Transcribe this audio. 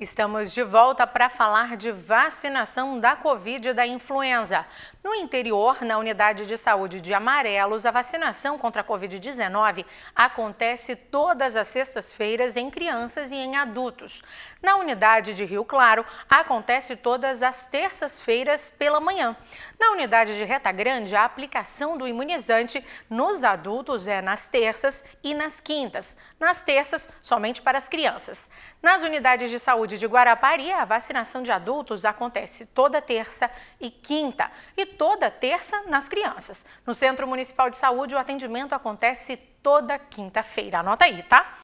Estamos de volta para falar de vacinação da Covid e da influenza. No interior, na unidade de saúde de Amarelos, a vacinação contra a Covid-19 acontece todas as sextas-feiras em crianças e em adultos. Na unidade de Rio Claro, acontece todas as terças-feiras pela manhã. Na unidade de Reta Grande, a aplicação do imunizante nos adultos é nas terças e nas quintas. Nas terças, somente para as crianças. Nas unidades de saúde, Saúde de Guarapari, a vacinação de adultos acontece toda terça e quinta e toda terça nas crianças. No Centro Municipal de Saúde, o atendimento acontece toda quinta-feira. Anota aí, tá?